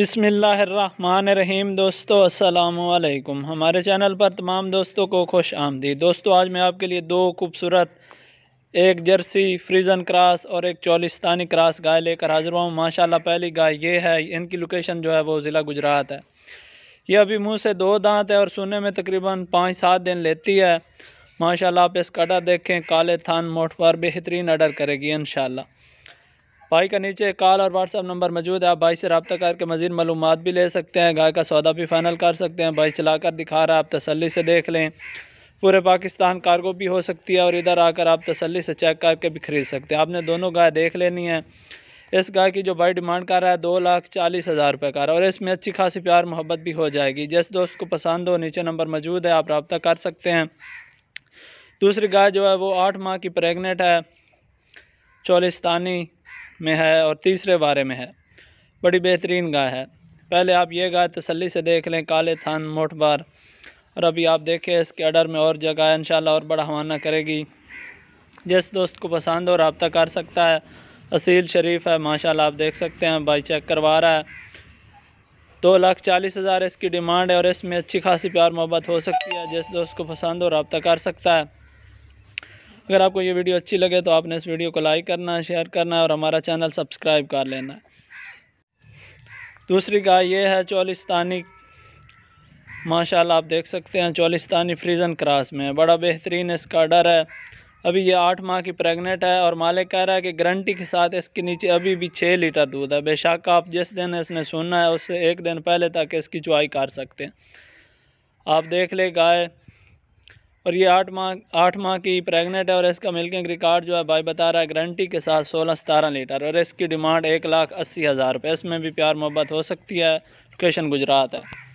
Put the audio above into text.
بسم اللہ الرحمن الرحیم دوستو السلام علیکم ہمارے چینل پر تمام دوستوں کو خوش آمدید دوستو آج میں آپ کے لیے دو خوبصورت ایک جرسی فریزن کراس اور ایک چولستانی کراس گائے لے کر حاضر ہوں ماشاءاللہ پہلی گائے یہ ہے ان کی لوکیشن جو ہے وہ ضلع گجرات ہے یہ ابھی منہ سے دو دانت ہے اور سونے میں تقریباً پانچ سات دن لیتی ہے ماشاءاللہ آپ اس کٹر دیکھیں کالے تھان موٹ پر بہترین آڈر کرے گی انشاءاللہ بھائی کا نیچے کال اور واٹس ایپ نمبر موجود ہے آپ بھائی سے رابطہ کر کے مزید معلومات بھی لے سکتے ہیں گائے کا سودا بھی فائنل کر سکتے ہیں بھائی چلا کر دکھا رہا ہے آپ تسلی سے دیکھ لیں پورے پاکستان کارگو بھی ہو سکتی ہے اور ادھر آ کر آپ تسلی سے چیک کر کے بھی خرید سکتے ہیں آپ نے دونوں گائے دیکھ لینی ہے اس گائے کی جو بھائی ڈیمانڈ کر رہا ہے دو لاکھ چالیس ہزار روپے کا رہا ہے اور اس میں اچھی خاصی پیار محبت بھی ہو جائے گی جس دوست کو پسند ہو نیچے نمبر موجود ہے آپ رابطہ کر سکتے ہیں دوسری گائے جو ہے وہ آٹھ ماہ کی پریگنٹ ہے چولستانی میں ہے اور تیسرے بارے میں ہے بڑی بہترین گاہ ہے پہلے آپ یہ گاہ تسلی سے دیکھ لیں کالے تھان موٹ بار اور ابھی آپ دیکھیں اس کے اڈر میں اور جگہ ہے انشاءاللہ اور بڑا ہونا کرے گی جس دوست کو پسند اور رابطہ کر سکتا ہے اصیل شریف ہے ماشاءاللہ آپ دیکھ سکتے ہیں بائی چیک کروا رہا ہے دو لاکھ چالیس ہزار اس کی ڈیمانڈ ہے اور اس میں اچھی خاصی پیار محبت ہو سکتی ہے جس دوست کو پسند اور رابطہ کر سکتا ہے اگر آپ کو یہ ویڈیو اچھی لگے تو آپ نے اس ویڈیو کو لائک کرنا ہے شیئر کرنا ہے اور ہمارا چینل سبسکرائب کر لینا دوسری گائے یہ ہے چولستانی ماشاءاللہ آپ دیکھ سکتے ہیں چولستانی فریزن کراس میں بڑا بہترین اس کا ڈر ہے ابھی یہ آٹھ ماہ کی پریگنٹ ہے اور مالک کہہ رہا ہے کہ گارنٹی کے ساتھ اس کے نیچے ابھی بھی چھ لیٹر دودھ ہے بے شاک آپ جس دن اس نے سننا ہے اس سے ایک دن پہلے تک اس کی چوائی کر سکتے ہیں آپ دیکھ لیں گائے اور یہ آٹھ ماہ آٹھ ماہ کی پریگنٹ ہے اور اس کا ملکنگ ریکارڈ جو ہے بھائی بتا رہا ہے گارنٹی کے ساتھ سولہ ستارہ لیٹر اور اس کی ڈیمانڈ ایک لاکھ اسی ہزار روپے اس میں بھی پیار محبت ہو سکتی ہے لوکیشن گجرات ہے